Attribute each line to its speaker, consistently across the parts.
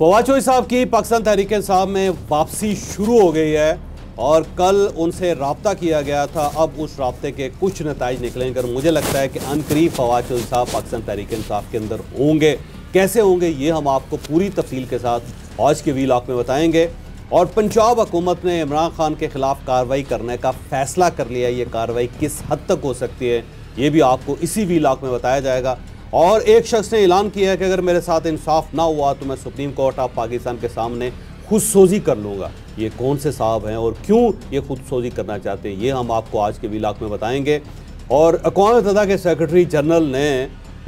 Speaker 1: चौधरी साहब की पाकिस्तान तहरीक साहब में वापसी शुरू हो गई है और कल उनसे रबता किया गया था अब उस रबते के कुछ नतज निकलेंगे और मुझे लगता है कि अनकरीब चौधरी साहब पाकिस्तान तहरीक साहब के अंदर होंगे कैसे होंगे ये हम आपको पूरी तफसील के साथ आज के लॉक में बताएंगे और पंजाब हुकूमत ने इमरान खान के ख़िलाफ़ कार्रवाई करने का फ़ैसला कर लिया ये कार्रवाई किस हद तक हो सकती है ये भी आपको इसी लॉक में बताया जाएगा और एक शख्स ने ऐलान किया है कि अगर मेरे साथ इंसाफ ना हुआ तो मैं सुप्रीम कोर्ट ऑफ पाकिस्तान के सामने खुद सोजी कर लूँगा ये कौन से साहब हैं और क्यों ये खुद सोजी करना चाहते हैं ये हम आपको आज के विलाक में बताएंगे और अकवा मतदा के सेक्रेटरी जनरल ने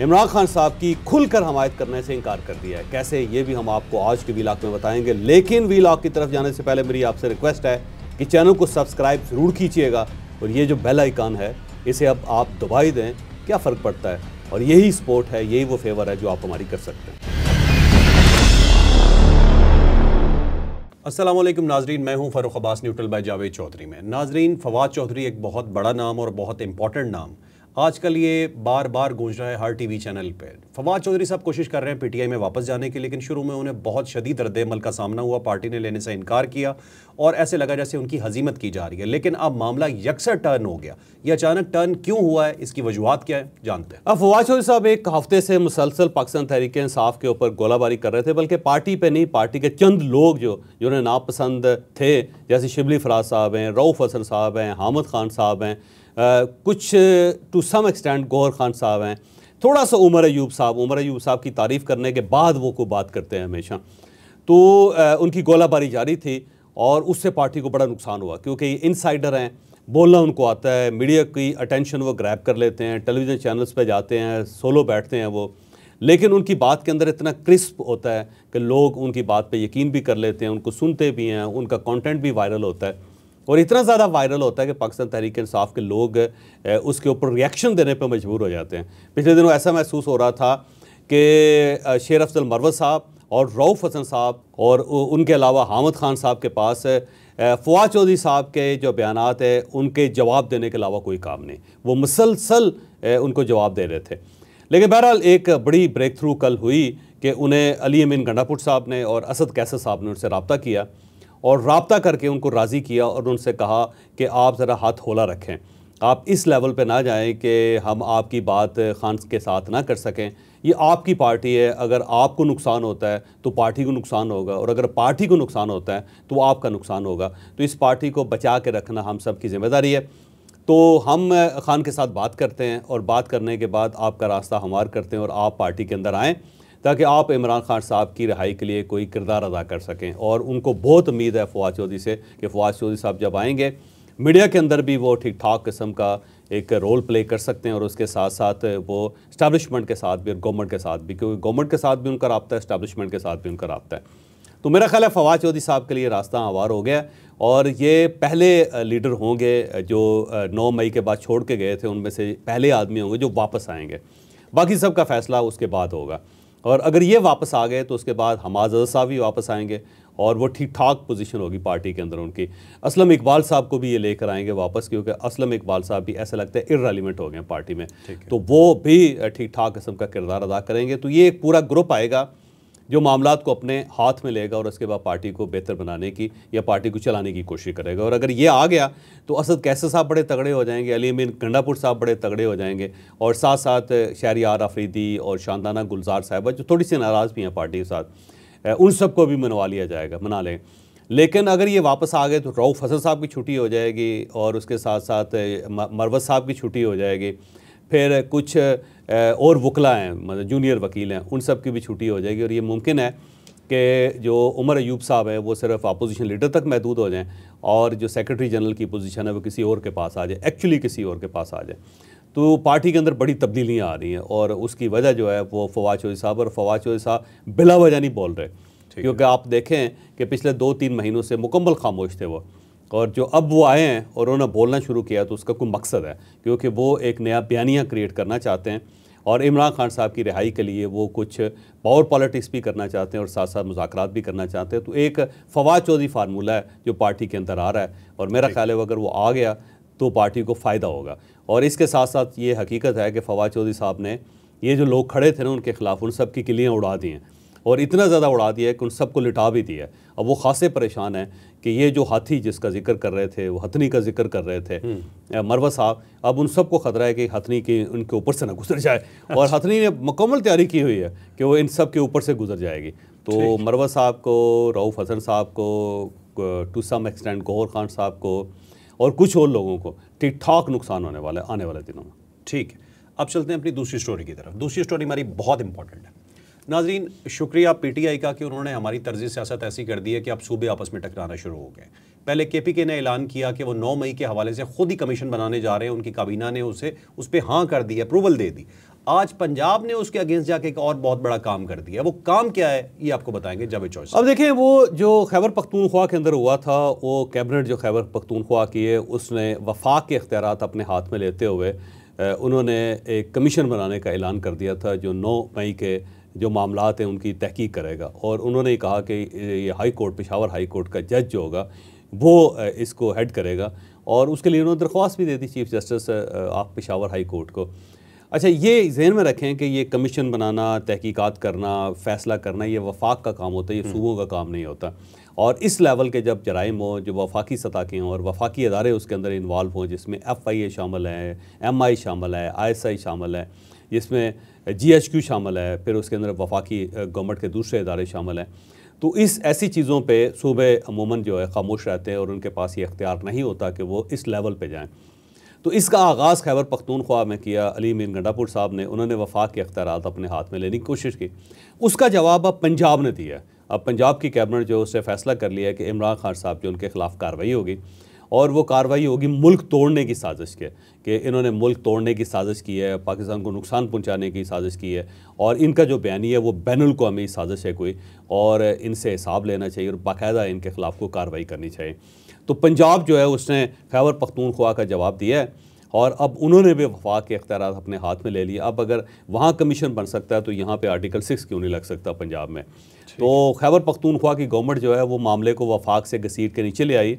Speaker 1: इमरान खान साहब की खुलकर हमायत करने से इनकार कर दिया है कैसे ये भी हम आपको आज के विलाक में बताएंगे लेकिन वीलाक की तरफ जाने से पहले मेरी आपसे रिक्वेस्ट है कि चैनल को सब्सक्राइब ज़रूर कीजिएगा और ये जो बेल आइकान है इसे अब आप दबाई दें क्या फ़र्क पड़ता है और यही स्पोर्ट है यही वो फेवर है जो आप हमारी कर सकते हैं
Speaker 2: असलम नाजरीन मैं हूं फ़ारूक अब्बास न्यूट्रल बाय जावेद चौधरी में नाजरीन फवाद चौधरी एक बहुत बड़ा नाम और बहुत इंपॉर्टेंट नाम आजकल ये बार बार गूंज रहा है हर टीवी चैनल पे फवाद चौधरी साहब कोशिश कर रहे हैं पीटीआई में वापस जाने की लेकिन शुरू में उन्हें बहुत शदीद रद्दमल का सामना हुआ पार्टी ने लेने से इनकार किया और ऐसे लगा जैसे उनकी हजीमत की जा रही है लेकिन अब मामला यकसर टर्न हो गया ये अचानक टर्न क्यों हुआ है इसकी वजूहत क्या है जानते
Speaker 1: हैं अब फवाद चौधरी साहब एक हफ्ते से मुसलसल पाकिस्तान तहरीक इंसाफ के ऊपर गोलाबारी कर रहे थे बल्कि पार्टी पर नहीं पार्टी के चंद लोग जो जिन्हें नापसंद थे जैसे शिबली फराज साहब हैं रऊफ़ हसन साहब हैं हामद खान साहब हैं कुछ to some extent Gohar Khan साहब हैं थोड़ा सा उमर अयूब साहब उमर अयूब साहब की तारीफ़ करने के बाद वो को बात करते हैं हमेशा तो आ, उनकी गोलाबारी जारी थी और उससे पार्टी को बड़ा नुकसान हुआ क्योंकि इनसाइडर हैं बोलना उनको आता है मीडिया की अटेंशन वो ग्रैप कर लेते हैं टेलीविज़न चैनल्स पर जाते हैं सोलो बैठते हैं वो लेकिन उनकी बात के अंदर इतना क्रिस्प होता है कि लोग उनकी बात पे यकीन भी कर लेते हैं उनको सुनते भी हैं उनका कंटेंट भी वायरल होता है और इतना ज़्यादा वायरल होता है कि पाकिस्तान तहरीक इंसाफ के लोग उसके ऊपर रिएक्शन देने पर मजबूर हो जाते हैं पिछले दिनों ऐसा महसूस हो रहा था कि शेर अफजल मरव साहब और रऊफ़ हसन साहब और उनके अलावा हामद खान साहब के पास फवाद चौधरी साहब के जो बयान है उनके जवाब देने के अलावा कोई काम नहीं वो मुसलसल उनको जवाब दे रहे थे लेकिन बहरहाल एक बड़ी ब्रेक थ्रू कल हुई कि उन्हें अली अमीन गंडापुट साहब ने और असद कैसर साहब ने उनसे रबता किया और रबता करके उनको राज़ी किया और उनसे कहा कि आप ज़रा हाथ होला रखें आप इस लेवल पे ना जाएं कि हम आपकी बात खान के साथ ना कर सकें ये आपकी पार्टी है अगर आपको नुकसान होता है तो पार्टी को नुकसान होगा और अगर पार्टी को नुकसान होता है तो आपका नुकसान होगा तो इस पार्टी को बचा के रखना हम सब की ज़िम्मेदारी है तो हम खान के साथ बात करते हैं और बात करने के बाद आपका रास्ता हमार करते हैं और आप पार्टी के अंदर आएँ ताकि आप इमरान खान साहब की रहाई के लिए कोई किरदार अदा कर सकें और उनको बहुत उम्मीद है फवाद चौधरी से कि फवाद चौधरी साहब जब आएंगे मीडिया के अंदर भी वो ठीक ठाक किस्म का एक रोल प्ले कर सकते हैं और उसके साथ साथ वो इस्टबलिशमेंट के साथ भी और गवर्नमेंट के साथ भी क्योंकि गवर्नमेंट के साथ भी उनका रबता है इस्टबलिशमेंट के साथ भी उनका रबता है तो मेरा ख्याल है फवाद चौधरी साहब के लिए रास्ता आवार हो गया और ये पहले लीडर होंगे जो 9 मई के बाद छोड़ के गए थे उनमें से पहले आदमी होंगे जो वापस आएंगे बाकी सब का फैसला उसके बाद होगा और अगर ये वापस आ गए तो उसके बाद हमाजदा साहब भी वापस आएंगे और वो ठीक ठाक पोजीशन होगी पार्टी के अंदर उनकी असलम इकबाल साहब को भी ये लेकर आएंगे वापस क्योंकि असलम इकबाल साहब भी ऐसा लगता है इरेलीवेंट हो गए पार्टी में तो वो भी ठीक ठाक किस्म का किरदार अदा करेंगे तो ये एक पूरा ग्रुप आएगा जो मामला को अपने हाथ में लेगा और उसके बाद पार्टी को बेहतर बनाने की या पार्टी को चलाने की कोशिश करेगा और अगर ये आ गया तो असद कैसे साहब बड़े तगड़े हो जाएंगे अली अमीन गंडापुर साहब बड़े तगड़े हो जाएंगे और साथ साथ आर आफरीदी और शानदाना गुलजार साहबा जो थोड़ी सी नाराज़ भी हैं पार्टी के साथ उन सबको भी मनवा लिया जाएगा मना लें लेकिन अगर ये वापस आ गए तो रऊफ़ फसल साहब की छुट्टी हो जाएगी और उसके साथ साथ मरवत साहब की छुट्टी हो जाएगी फिर कुछ और वकला हैं मतलब जूनियर वकील हैं उन सब की भी छुट्टी हो जाएगी और ये मुमकिन है कि जो उमर अयूब साहब हैं वो सिर्फ अपोजिशन लीडर तक महदूद हो जाएं और जो सेक्रेटरी जनरल की पोजीशन है वो किसी और के पास आ जाए एक्चुअली किसी और के पास आ जाए तो पार्टी के अंदर बड़ी तब्दीलियाँ आ रही हैं और उसकी वजह जो है वो फवाद चौधरी साहब और फवाद चौधरी साहब बिला वजह नहीं बोल रहे क्योंकि आप देखें कि पिछले दो तीन महीनों से मुकम्मल खामोश थे वो और जो अब वो आए हैं और उन्होंने बोलना शुरू किया तो उसका कोई मकसद है क्योंकि वो एक नया बयानिया क्रिएट करना चाहते हैं और इमरान खान साहब की रिहाई के लिए वो कुछ पावर पॉलिटिक्स भी करना चाहते हैं और साथ साथ मुजाकर भी करना चाहते हैं तो एक फवाद चौधरी फार्मूला है जो पार्टी के अंदर आ रहा है और मेरा ख्याल है अगर वो आ गया तो पार्टी को फ़ायदा होगा और इसके साथ साथ ये हकीकत है कि फवाद चौधरी साहब ने ये जो लोग खड़े थे ना उनके खिलाफ उन सब की किलियाँ उड़ा दी हैं और इतना ज़्यादा उड़ा दिया है कि उन सबको लिटा भी दिया है अब वो खासे परेशान हैं कि ये जो हाथी जिसका जिक्र कर रहे थे वो हथनी का जिक्र कर रहे थे हम्म। मरवा साहब अब उन सबको खतरा है कि हथनी के उनके ऊपर से ना गुजर जाए अच्छा। और हथनी ने मुकम्मल तैयारी की हुई है कि वो इन सब के ऊपर से गुजर जाएगी तो मरवा साहब को रऊफ़ हसन साहब को to some extent Gohar Khan साहब को
Speaker 2: और कुछ और लोगों को ठीक ठाक नुकसान होने वाला है आने वाले दिनों में ठीक है अब चलते हैं अपनी दूसरी स्टोरी की तरफ दूसरी स्टोरी हमारी बहुत इंपॉर्टेंट है नाजरीन शुक्रिया पीटीआई का कि उन्होंने हमारी तर्जी सियासत ऐसी कर दी है कि अब सूबे आपस में टकराना शुरू हो गए पहले के पी के ने ऐलान किया कि वो 9 मई के हवाले से खुद ही कमीशन बनाने जा रहे हैं उनकी काबीना ने उसे उस पर हाँ कर दी अप्रूवल दे दी आज पंजाब ने उसके अगेंस्ट जाके एक और बहुत बड़ा काम कर दिया वो काम क्या है ये आपको बताएंगे जब चॉइस
Speaker 1: अब देखिए वो जो खैबर पख्तूनख्वा के अंदर हुआ था वो कैबिनेट जो खैबर पख्तूनख्वा की है उसने वफाक के अख्तियार अपने हाथ में लेते हुए उन्होंने एक कमीशन बनाने का ऐलान कर दिया था जो नौ मई के जो मामला हैं उनकी तहकीक करेगा और उन्होंने कहा कि ये high court Peshawar high court का जज जो होगा वो इसको हेड करेगा और उसके लिए उन्होंने दरख्वास्त भी दे दी चीफ जस्टिस आप पिशावर हाई कोर्ट को अच्छा ये जहन में रखें कि ये कमीशन बनाना तहकीकात करना फैसला करना ये वफाक का काम होता है ये हम्म। सूबों का काम नहीं होता और इस लेवल के जब जराइम हों जो वफाकी सतह के हों और वफाकी अदारे उसके अंदर इन्वाल्व हों जिसमें एफ आई ए शामिल है एम आई शामिल है आई एस आई शामिल है जिसमें जी एच क्यू शामिल है फिर उसके अंदर वफाकी गवर्नमेंट के दूसरे इदारे शामिल हैं तो इस ऐसी चीज़ों पे सूबे अमूमन जो है खामोश रहते हैं और उनके पास ये इख्तियार नहीं होता कि वो इस लेवल पे जाएं तो इसका आगाज़ खैबर पख्तूनख्वा में किया अली मीन गंडापुर साहब ने उन्होंने वफाक के अख्तियार अपने हाथ में लेने की कोशिश की उसका जवाब अब पंजाब ने दिया अब पंजाब की कैबिनेट जो उससे फैसला कर लिया है कि इमरान खान साहब जो उनके खिलाफ कार्रवाई होगी और वो कार्रवाई होगी मुल्क तोड़ने की साजिश के कि इन्होंने मुल्क तोड़ने की साजिश की है पाकिस्तान को नुकसान पहुंचाने की साजिश की है और इनका जो बयानी है वो बैन अवी साजिश है कोई और इनसे हिसाब लेना चाहिए और बाकायदा इनके ख़िलाफ़ को कार्रवाई करनी चाहिए तो पंजाब जो है उसने खैबर पख्तूनख्वा का जवाब दिया है और अब उन्होंने भी वफाक के अख्तियार अपने हाथ में ले लिए अब अगर वहाँ कमीशन बन सकता है तो यहाँ पे आर्टिकल सिक्स क्यों नहीं लग सकता पंजाब में तो खैबर पख्तूनख्वा की गवर्नमेंट जो है वो मामले को वफाक से घसीट के नीचे ले आई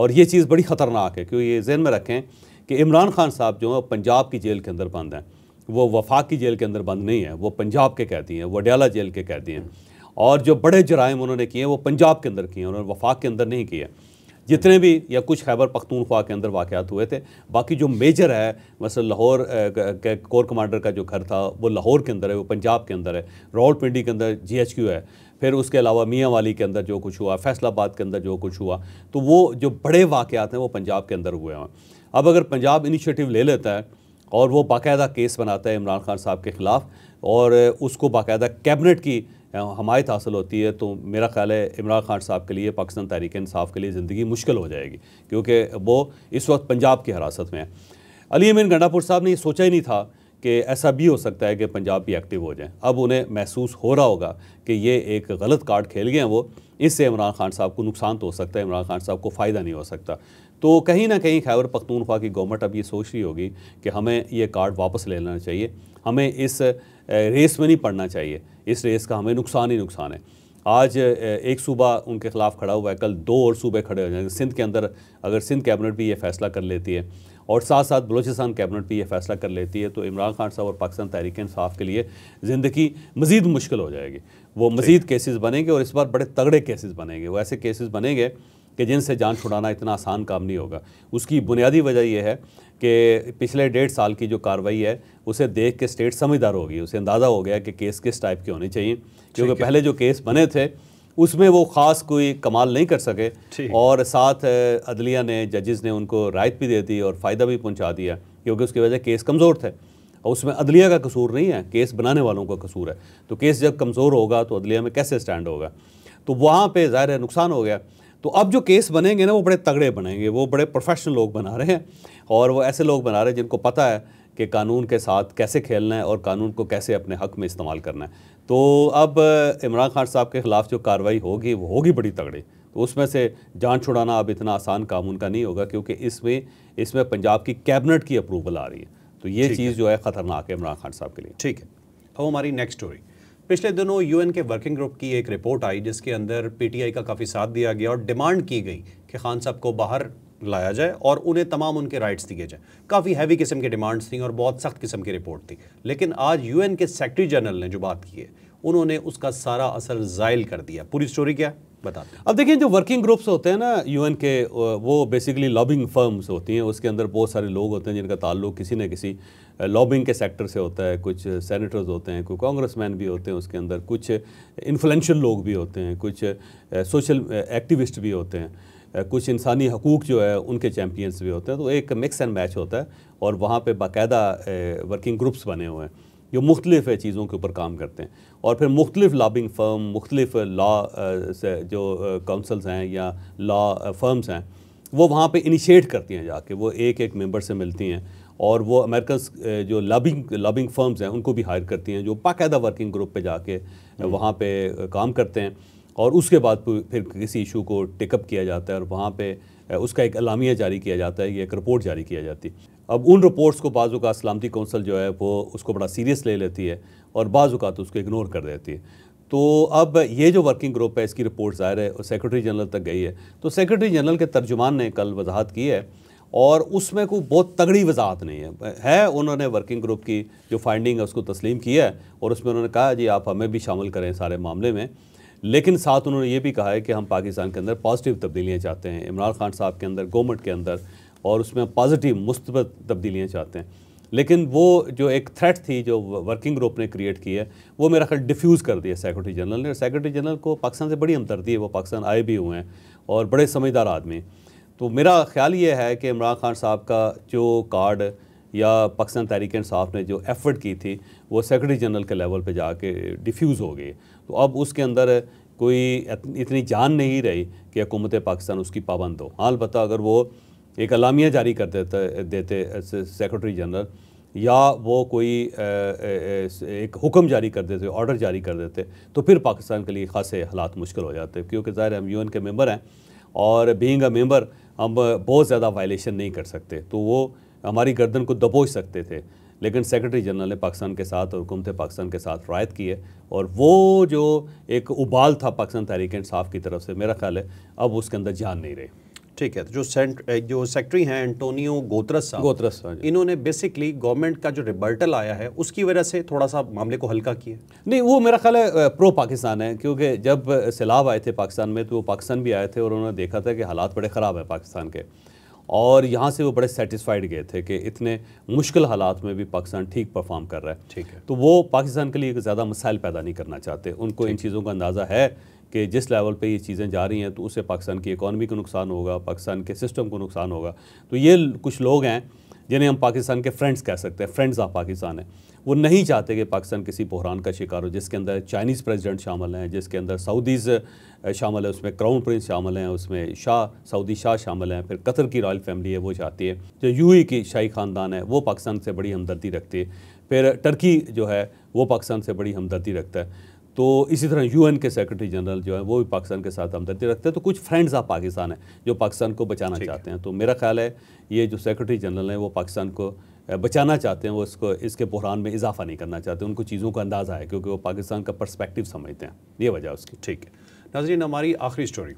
Speaker 1: और ये चीज़ बड़ी ख़तरनाक है क्योंकि ये जहन में रखें कि इमरान खान साहब जो हैं पंजाब की जेल के अंदर बंद हैं वो वफाक की जेल के अंदर बंद नहीं है वो पंजाब के कहती हैं वडियाला जेल के कहती हैं और जो बड़े जराइम उन्होंने किए हैं वो पंजाब के अंदर किए हैं उन्होंने वफाक के अंदर नहीं किए जितने भी या कुछ खैबर पख्तूनख्वा के अंदर वाक़ात हुए थे बाकी जो मेजर है मसल लाहौर के कोर कमांडर का जो घर था वो लाहौर के अंदर है वो पंजाब के अंदर है रावलपिंडी के अंदर जी एच क्यू है फिर उसके अलावा मियाँ वाली के अंदर जो कुछ हुआ फैसलाबाद के अंदर जो कुछ हुआ तो वो जो बड़े वाक़ात हैं वो पंजाब के अंदर हुए हैं अब अगर पंजाब इनिशिएटिव ले लेता है और वो बाकायदा केस बनाता है इमरान खान साहब के ख़िलाफ़ और उसको बाकायदा कैबिनेट की हमायत हासिल होती है तो मेरा ख्याल है इमरान खान साहब के लिए पाकिस्तान तहरीक इंसाफ के लिए ज़िंदगी मुश्किल हो जाएगी क्योंकि वो इस वक्त पंजाब की हिरासत में है अली अमीन गंडापुर साहब ने ये सोचा ही नहीं था कि ऐसा भी हो सकता है कि पंजाब भी एक्टिव हो जाएं अब उन्हें महसूस हो रहा होगा कि ये एक गलत कार्ड खेल गए हैं वो इससे इमरान खान साहब को नुकसान तो हो सकता है इमरान खान साहब को फ़ायदा नहीं हो सकता तो कहीं ना कहीं खैबर पख्तूनख्वा की गवर्नमेंट अब ये सोच रही होगी कि हमें ये कार्ड वापस ले लेना चाहिए हमें इस रेस में नहीं पड़ना चाहिए इस रेस का हमें नुकसान ही नुकसान है आज एक सूबा उनके खिलाफ खड़ा हुआ है कल दो और सूबे खड़े हो जाएंगे सिंध के अंदर अगर सिंध कैबिनेट भी ये फैसला कर लेती है और साथ साथ बलोचिस्तान कैबिनेट भी ये फैसला कर लेती है तो इमरान खान साहब और पाकिस्तान तहरीक इंसाफ के लिए ज़िंदगी मज़ीद मुश्किल हो जाएगी वो मज़ीद केसेस बनेंगे और इस बार बड़े तगड़े केसेस बनेंगे वो ऐसे केसेस बनेंगे कि जिनसे जान छुड़ाना इतना आसान काम नहीं होगा उसकी बुनियादी वजह यह है कि पिछले डेढ़ साल की जो कार्रवाई है उसे देख के स्टेट समझदार होगी उसे अंदाज़ा हो गया कि केस किस टाइप के होने चाहिए क्योंकि पहले जो केस बने थे उसमें वो ख़ास कोई कमाल नहीं कर सके और साथ अदलिया ने जजेस ने उनको रायत भी दे दी और फ़ायदा भी पहुंचा दिया क्योंकि उसकी वजह केस कमज़ोर थे और उसमें अदलिया का कसूर नहीं है केस बनाने वालों का कसूर है तो केस जब कमज़ोर होगा तो अदलिया में कैसे स्टैंड होगा तो वहाँ पर ज़ाहिर नुकसान हो गया तो अब जो केस बनेंगे ना वो बड़े तगड़े बनेंगे वो बड़े प्रोफेशनल लोग बना रहे हैं और वो ऐसे लोग बना रहे हैं जिनको पता है कि कानून के साथ कैसे खेलना है और कानून को कैसे अपने हक में इस्तेमाल करना है तो अब इमरान खान साहब के ख़िलाफ़ जो कार्रवाई होगी वो होगी बड़ी तगड़ी तो उसमें से जान छुड़ाना अब इतना आसान काम उनका नहीं होगा क्योंकि इसमें इसमें पंजाब की कैबिनेट की अप्रूवल आ रही है तो ये चीज़ जो है ख़तरनाक है इमरान खान साहब के
Speaker 2: लिए ठीक है अब हमारी नेक्स्ट स्टोरी पिछले दिनों यूएन के वर्किंग ग्रुप की एक रिपोर्ट आई जिसके अंदर पीटीआई का काफ़ी साथ दिया गया और डिमांड की गई कि खान साहब को बाहर लाया जाए और उन्हें तमाम उनके राइट्स दिए जाए काफ़ी हैवी किस्म के डिमांड्स थी और बहुत सख्त किस्म की रिपोर्ट थी लेकिन आज यू के सेक्रेटरी जनरल ने जो बात की है उन्होंने उसका सारा असर जायल कर दिया पूरी स्टोरी क्या है बताते
Speaker 1: हैं अब देखिए जो वर्किंग ग्रुप्स होते हैं ना यूएन के वो बेसिकली लॉबिंग फर्म्स होती हैं उसके अंदर बहुत सारे लोग होते हैं जिनका ताल्लुक किसी न किसी लॉबिंग के सेक्टर से होता है कुछ सेनेटर्स होते हैं कोई कांग्रेसमैन भी होते हैं उसके अंदर कुछ इन्फ्लुएंशियल लोग भी होते हैं कुछ सोशल एक्टिविस्ट भी होते हैं कुछ इंसानी हकूक़ जो है उनके चैम्पियंस भी होते हैं तो एक मिक्स एंड मैच होता है और वहाँ पर बाकायदा वर्किंग ग्रुप्स बने हुए हैं जो मुख्तलिफ है चीज़ों के ऊपर काम करते हैं और फिर मुख्तलिफ लॉबिंग फ़र्म मुख्तलिफ लॉ से जो काउंसल्स हैं या लॉ फर्म्स हैं वो वहाँ पर इनिशिएट करती हैं जाके वो एक एक मेम्बर से मिलती हैं और वो अमेरिकन जो लबिंग लबिंग फर्म्स हैं उनको भी हायर करती हैं जो बाकायदा वर्किंग ग्रुप पर जाके हम्म। वहाँ पर काम करते हैं और उसके बाद फिर किसी इशू को टेकअप किया जाता है और वहाँ पर उसका एक अलामिया जारी किया जाता है या एक रिपोर्ट जारी किया जाती है अब उन रिपोर्ट्स को बाज़ अवत सलामती कौंसिल जो है वो उसको बड़ा सीरियस ले लेती है और बाज़ तो उसको इग्नोर कर देती है तो अब ये जो वर्किंग ग्रुप है इसकी रिपोर्ट ज़ाहिर है और सेक्रेटरी जनरल तक गई है तो सेक्रेटरी जनरल के तर्जुमान ने कल वजाहत की है और उसमें कोई बहुत तगड़ी वजाहत नहीं है है उन्होंने वर्किंग ग्रुप की जो फाइंडिंग है उसको तस्लीम किया है और उसमें उन्होंने कहा जी आप हमें भी शामिल करें सारे मामले में लेकिन साथ उन्होंने ये भी कहा है कि हम पाकिस्तान के अंदर पॉजिटिव तब्दीलियाँ चाहते हैं इमरान खान साहब के अंदर गवर्नमेंट के अंदर और उसमें पॉजिटिव मुस्बत तब्दीलियाँ चाहते हैं लेकिन वो जो एक थ्रेट थी जो वर्किंग ग्रुप ने क्रिएट की है वो मेरा ख्याल डिफ्यूज़ कर दिया सेक्रेटरी जनरल ने और सेक्रेटरी जनरल को पाकिस्तान से बड़ी हमदर्दी है वो पाकिस्तान आए भी हुए हैं और बड़े समझदार आदमी तो मेरा ख्याल ये है कि इमरान खान साहब का जो कार्ड या पाकिस्तान तहरीक साफ ने जो एफर्ट की थी वो सेक्रेटरी जनरल के लेवल पर जाके डिफ्यूज़ हो गई तो अब उसके अंदर कोई इतनी जान नहीं रही कि हुकूमत पाकिस्तान उसकी पाबंद हो हाँ अलबत् अगर वो एक अलामिया जारी कर देते देते सेक्रेटरी जनरल या वो कोई एक हुक्म जारी कर देते ऑर्डर जारी कर देते तो फिर पाकिस्तान के लिए खासे हालात मुश्किल हो जाते क्योंकि ज़ाहिर हम यूएन के मेंबर हैं और बीइंग अ मेंबर हम बहुत ज़्यादा वायलेशन नहीं कर सकते तो वो हमारी गर्दन को दबोच सकते थे लेकिन सेक्रेटरी जनरल ने पाकिस्तान के साथ और हुकूमत पाकिस्तान के साथ रायत की है और वो जो एक उबाल था पाकिस्तान तहरीक
Speaker 2: इंसाफ की तरफ से मेरा ख्याल है अब उसके अंदर जान नहीं रही ठीक है तो जो सेंट जो सेक्रेटरी हैं एंटोनियो गोत्रस साहब गोत्रस साहब इन्होंने बेसिकली गवर्नमेंट का जो रिबर्टल आया है उसकी वजह से थोड़ा सा मामले को हल्का किया नहीं वो मेरा ख्याल है प्रो पाकिस्तान है क्योंकि जब सैलाब आए
Speaker 1: थे पाकिस्तान में तो वो पाकिस्तान भी आए थे और उन्होंने देखा था कि हालात बड़े ख़राब हैं पाकिस्तान के और यहाँ से वो बड़े सेटिस्फाइड गए थे कि इतने मुश्किल हालात में भी पाकिस्तान ठीक परफॉर्म कर रहा है ठीक है तो वो पाकिस्तान के लिए ज़्यादा मसाइल पैदा नहीं करना चाहते उनको इन चीज़ों का अंदाज़ा है कि जिस लेवल पे ये चीज़ें जा रही हैं तो उससे पाकिस्तान की इकानमी को नुकसान होगा पाकिस्तान के सिस्टम को नुकसान होगा तो ये कुछ लोग हैं जिन्हें हम पाकिस्तान के फ्रेंड्स कह सकते हैं फ्रेंड्स ऑफ पाकिस्तान है वो नहीं चाहते कि पाकिस्तान किसी बहरान का शिकार हो जिसके अंदर चाइनीज़ प्रेसिडेंट शामिल हैं जिसके अंदर सऊदीज़ शामिल है उसमें क्राउन प्रिंस शामिल हैं उसमें शाह सऊदी शाह शामिल हैं फिर कतर की रॉयल फैमिली है वो चाहती है जो यू e की शाही ख़ानदान है वो पाकिस्तान से बड़ी हमदर्दी रखती है फिर टर्की जो है वो पाकिस्तान से बड़ी हमदर्दी रखता है तो इसी तरह यूएन के सेक्रेटरी जनरल जो है वो भी पाकिस्तान के साथ हमदर्दी रखते हैं तो कुछ फ्रेंड्स ऑफ पाकिस्तान हैं जो पाकिस्तान को बचाना चाहते हैं तो मेरा ख्याल है ये जो सेक्रेटरी जनरल हैं वो पाकिस्तान को बचाना चाहते हैं वो इसको इसके बहरान में इजाफा नहीं करना चाहते उनको चीज़ों का अंदाज़ा है क्योंकि वो पाकिस्तान का परस्पेक्टिव समझते हैं ये वजह उसकी ठीक है
Speaker 2: नाजरीन हमारी आखिरी स्टोरी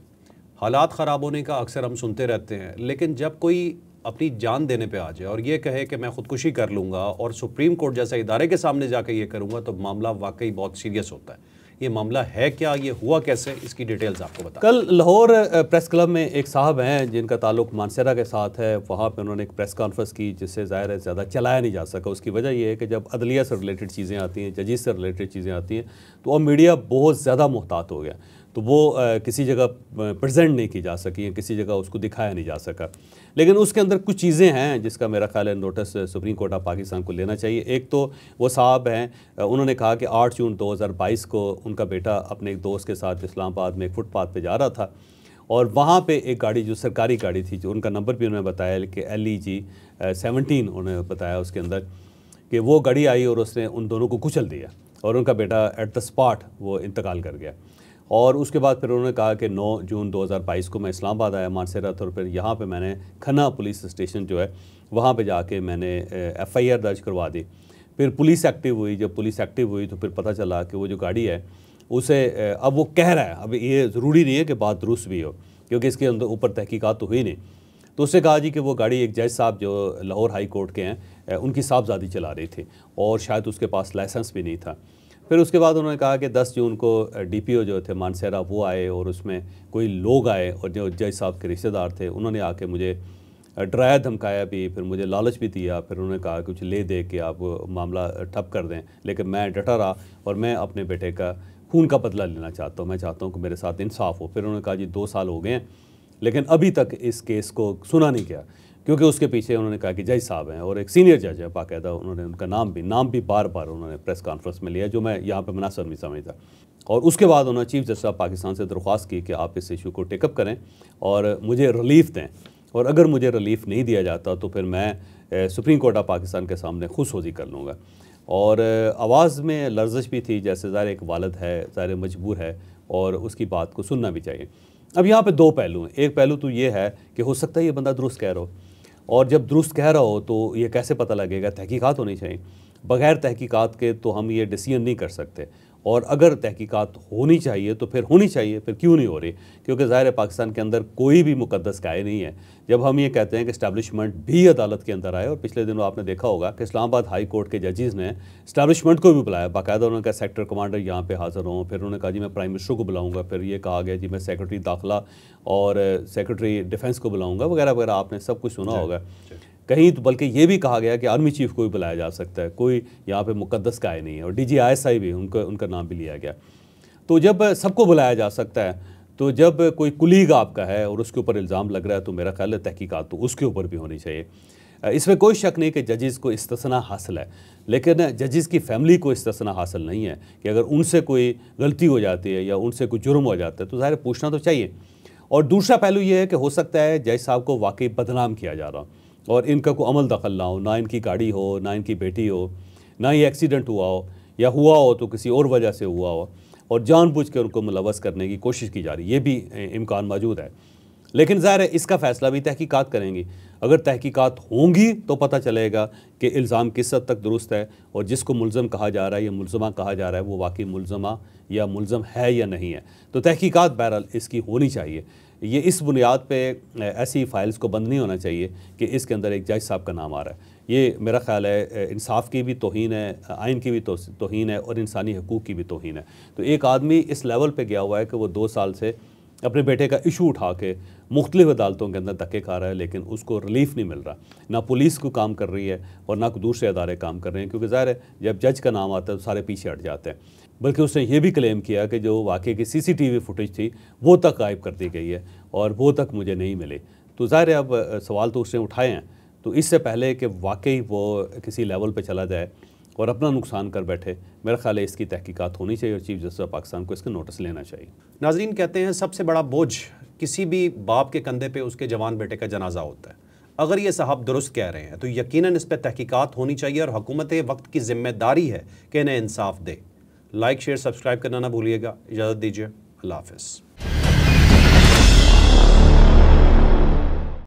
Speaker 2: हालात ख़राब होने का अक्सर हम सुनते रहते हैं लेकिन जब कोई अपनी जान देने पे आ जाए और ये कहे कि मैं खुदकुशी कर लूँगा और सुप्रीम कोर्ट जैसे इदारे के सामने जाकर ये करूँगा तो मामला वाकई बहुत सीरियस होता है ये मामला है क्या ये हुआ कैसे इसकी डिटेल्स आपको बता
Speaker 1: कल लाहौर प्रेस क्लब में एक साहब हैं जिनका ताल्लुक मानसरा के साथ है वहाँ पे उन्होंने एक प्रेस कॉन्फ्रेंस की जिससे ज़ाहिर है ज़्यादा चलाया नहीं जा सका उसकी वजह यह है कि जब अदलिया से रिलेटेड चीज़ें आती हैं जजिस से रिलेटेड चीज़ें आती हैं तो अब मीडिया बहुत ज़्यादा मुहतात हो गया तो वो किसी जगह प्रजेंट नहीं की जा सकी किसी जगह उसको दिखाया नहीं जा सका लेकिन उसके अंदर कुछ चीज़ें हैं जिसका मेरा ख्याल है notice Supreme Court of Pakistan को लेना चाहिए एक तो वो साहब हैं उन्होंने कहा कि आठ जून 2022 को उनका बेटा अपने एक दोस्त के साथ इस्लामाबाद में एक फुटपाथ पर जा रहा था और वहाँ पे एक गाड़ी जो सरकारी गाड़ी थी जो उनका नंबर भी उन्होंने बताया कि एल ई जी सेवनटीन उन्होंने बताया उसके अंदर कि वो गाड़ी आई और उसने उन दोनों को कुचल दिया और उनका बेटा एट द स्पॉट वो इंतकाल कर गया और उसके बाद फिर उन्होंने कहा कि 9 जून 2022 को मैं इस्लामाबाद आया मानसेरा और फिर यहाँ पे मैंने खन्ना पुलिस स्टेशन जो है वहाँ पे जाके मैंने एफआईआर दर्ज करवा दी फिर पुलिस एक्टिव हुई जब पुलिस एक्टिव हुई तो फिर पता चला कि वो जो गाड़ी है उसे अब वो कह रहा है अब ये ज़रूरी नहीं है कि बात दुरुस्त भी हो क्योंकि इसके अंदर ऊपर तहकीकात तो हुई नहीं तो उससे कहा जी कि वो गाड़ी एक जज साहब जो लाहौर हाई कोर्ट के हैं उनकी साहबजादी चला रही थी और शायद उसके पास लाइसेंस भी नहीं था फिर उसके बाद उन्होंने कहा कि 10 जून को डीपीओ जो थे मानसेरा वो आए और उसमें कोई लोग आए और जो जज साहब के रिश्तेदार थे उन्होंने आके मुझे डराया धमकाया भी फिर मुझे लालच भी दिया फिर उन्होंने कहा कुछ ले दे के आप मामला ठप कर दें लेकिन मैं डटा रहा और मैं अपने बेटे का खून का बदला लेना चाहता हूँ मैं चाहता हूँ कि मेरे साथ इंसाफ हो फिर उन्होंने कहा जी दो साल हो गए हैं लेकिन अभी तक इस केस को सुना नहीं गया क्योंकि उसके पीछे उन्होंने कहा कि जज साहब हैं और एक सीनियर जज है बाकायदा उन्होंने उनका नाम भी नाम भी बार बार उन्होंने प्रेस कॉन्फ्रेंस में लिया जो मैं यहाँ पर मुनासर नहीं समझता और उसके बाद उन्होंने चीफ जस्टिस ऑफ पाकिस्तान से दरख्वास्त की कि आप इस इशू को टेकअप करें और मुझे रिलीफ दें और अगर मुझे रिलीफ नहीं दिया जाता तो फिर मैं सुप्रीम कोर्ट ऑफ पाकिस्तान के सामने खुशहोजी कर लूँगा और आवाज़ में लर्जश भी थी जैसे ज़ाहिर एक वालद है ज़ाहिर मजबूर है और उसकी बात को सुनना भी चाहिए अब यहाँ पे दो पहलू हैं एक पहलू तो ये है कि हो सकता है ये बंदा दुरुस्त कह रहा हो और जब दुरुस्त कह रहा हो तो ये कैसे पता लगेगा तहकीकात होनी चाहिए बगैर तहकीकात के तो हम ये डिसीजन नहीं कर सकते और अगर तहकीकात होनी चाहिए तो फिर होनी चाहिए फिर क्यों नहीं हो रही क्योंकि ज़ाहिर है पाकिस्तान के अंदर कोई भी मुकदस काय नहीं है जब हम ये कहते हैं कि इस्टेब्लिशमेंट भी अदालत के अंदर आए और पिछले दिनों आपने देखा होगा कि इस्लामाबाद हाई कोर्ट के जजेज़ ने इस्टेब्लिशमेंट को भी बुलाया बाकायदा उन्होंने कहा सेक्टर कमांडर यहाँ पर हाज़िर हों फिर उन्होंने कहा जी मैं प्राइम मिनिस्टर को बुलाऊँगा फिर ये कहा गया जी मैं सेक्रेटरी दाखिला और सेक्रेटरी डिफेंस को बुलाऊँगा वगैरह वगैरह आपने सब कुछ सुना होगा कहीं तो बल्कि ये भी कहा गया कि आर्मी चीफ को भी बुलाया जा सकता है कोई यहाँ पे मुकद्दस का आए नहीं है और डी जी भी उनका उनका नाम भी लिया गया तो जब सबको बुलाया जा सकता है तो जब कोई कुलीग आपका है और उसके ऊपर इल्ज़ाम लग रहा है तो मेरा ख्याल है तहकीकात तो उसके ऊपर भी होनी चाहिए इसमें कोई शक नहीं कि जजेस को इस्तना हासिल है लेकिन जजेस की फैमिली को इस्तना हासिल नहीं है कि अगर उनसे कोई गलती हो जाती है या उनसे कोई जुर्म हो जाता है तो ज़ाहिर पूछना तो चाहिए और दूसरा पहलू ये है कि हो सकता है जज साहब को वाकई बदनाम किया जा रहा हूँ और इनका कोई अमल दखल ना हो ना इनकी गाड़ी हो ना इनकी बेटी हो ना ही एक्सीडेंट हुआ हो या हुआ हो तो किसी और वजह से हुआ हो और जानबूझ के उनको मुलवस करने की कोशिश की जा रही ये भी इम्कान मौजूद है लेकिन ज़ाहिर है इसका फ़ैसला भी तहकीकत करेंगी अगर तहकीकात होंगी तो पता चलेगा कि इल्ज़ाम किस हद तक दुरुस्त है और जिसको मुलम कहा जा रहा है या मुलजमा कहा जा रहा है वो वाकई मुलजमा या मुलम है या नहीं है तो तहकीकात बहरहाल इसकी होनी चाहिए ये इस बुनियाद पर ऐसी फ़ाइल्स को बंद नहीं होना चाहिए कि इसके अंदर एक जज साहब का नाम आ रहा है ये मेरा ख्याल है इंसाफ की भी तोहन है आइन की भी तो, तोहन है और इंसानी हकूक़ की भी तोहन है तो एक आदमी इस लेवल पे गया हुआ है कि वो दो साल से अपने बेटे का इशू उठा के मुख्तलिफ अदालतों के अंदर धक्के खा रहा है लेकिन उसको रिलीफ नहीं मिल रहा ना पुलिस को काम कर रही है और ना दूसरे अदारे काम कर रहे हैं क्योंकि ज़ाहिर है जब जज का नाम आता है तो सारे पीछे हट जाते हैं बल्कि उसने ये भी क्लेम किया कि जो वाक़े की C C T V footage थी वो तक गायब कर दी गई है और वो तक मुझे नहीं मिली तो ज़ाहिर है अब सवाल तो उसने उठाए हैं तो इससे पहले कि वाकई वो किसी लेवल पर चला जाए और अपना नुकसान कर बैठे
Speaker 2: मेरा ख्याल है इसकी तहकीकात होनी चाहिए और चीफ जस्टिस ऑफ पाकिस्तान को इसका नोटिस लेना चाहिए नाजरीन कहते हैं सबसे बड़ा बोझ किसी भी बाप के कंधे पे उसके जवान बेटे का जनाजा होता है अगर ये साहब दुरुस्त कह रहे हैं तो यकीनन इस पर तहकीकत होनी चाहिए और हुकूमत वक्त की जिम्मेदारी है कि इन्हें इंसाफ दे लाइक शेयर सब्सक्राइब करना ना भूलिएगा इजाज़त दीजिए अल्लाह हाफ